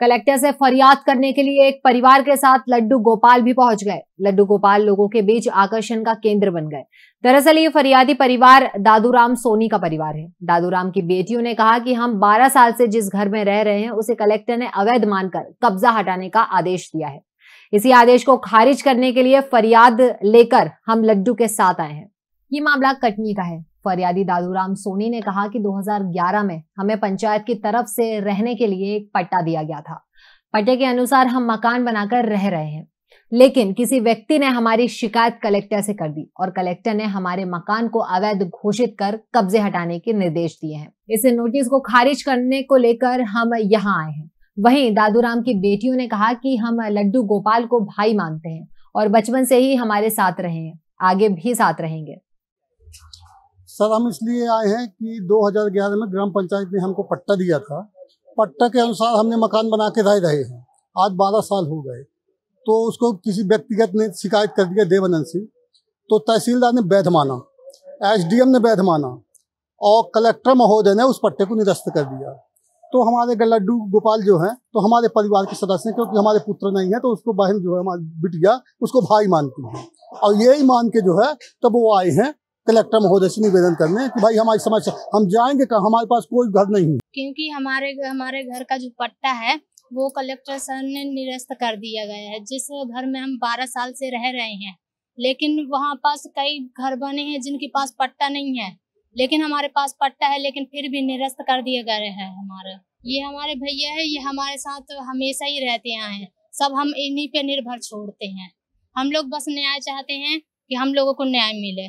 collector से फरियाद करने के लिए एक परिवार के साथ लड्डू गोपाल भी पहुंच गए लड्डू गोपाल लोगों के बीच आकर्षण का केंद्र बन गए दरअसल ये फरियादी परिवार दादूराम सोनी का परिवार है दादूराम की बेटियों ने कहा कि हम 12 साल से जिस घर में रह रहे हैं उसे कलेक्टर ने अवैध मानकर कब्जा हटाने का आदेश दिया है इसी आदेश को खारिज करने के लिए फरियाद लेकर हम लड्डू के साथ आए हैं ये मामला कटनी का है फरियादी दादूराम सोनी ने कहा कि 2011 में हमें पंचायत की तरफ से रहने के लिए एक पट्टा दिया गया था पट्टे के अनुसार हम मकान बनाकर रह रहे हैं लेकिन किसी व्यक्ति ने हमारी शिकायत कलेक्टर से कर दी और कलेक्टर ने हमारे मकान को अवैध घोषित कर कब्जे हटाने के निर्देश दिए हैं इस नोटिस को खारिज करने को लेकर हम यहाँ आए हैं वहीं दादूराम की बेटियों ने कहा कि हम लड्डू गोपाल को भाई मानते हैं और बचपन से ही हमारे साथ रहे हैं आगे भी साथ रहेंगे सर हम इसलिए आए हैं कि 2011 में ग्राम पंचायत ने हमको पट्टा दिया था पट्टा के अनुसार हमने मकान बना के रह रहे हैं आज बारह साल हो गए तो उसको किसी व्यक्तिगत ने शिकायत कर दिया देवानंद सिंह तो तहसीलदार ने वैध माना एसडीएम ने वैध माना और कलेक्टर महोदय ने उस पट्टे को निरस्त कर दिया तो हमारे लड्डू गोपाल जो हैं तो हमारे परिवार के सदस्य हैं क्योंकि हमारे पुत्र नहीं है तो उसको बहन जो है हमारी बिटिया उसको भाई मानती है और यही मान के जो है तो वो आए हैं कलेक्टर महोदय से निवेदन करने कि भाई हमारी समस्या हम जाएंगे कहा हमारे पास कोई घर नहीं है क्योंकि हमारे हमारे घर का जो पट्टा है वो कलेक्टर सर ने निरस्त कर दिया गया है जिस घर में हम बारह साल से रह रहे हैं लेकिन वहाँ पास कई घर बने हैं जिनके पास पट्टा नहीं है लेकिन हमारे पास पट्टा है लेकिन फिर भी निरस्त कर दिया गया है हमारा ये हमारे भैया है ये हमारे साथ हमेशा ही रहते आए हैं सब हम इन्हीं पे निर्भर छोड़ते हैं हम लोग बस न्याय चाहते हैं कि हम लोगों को न्याय मिले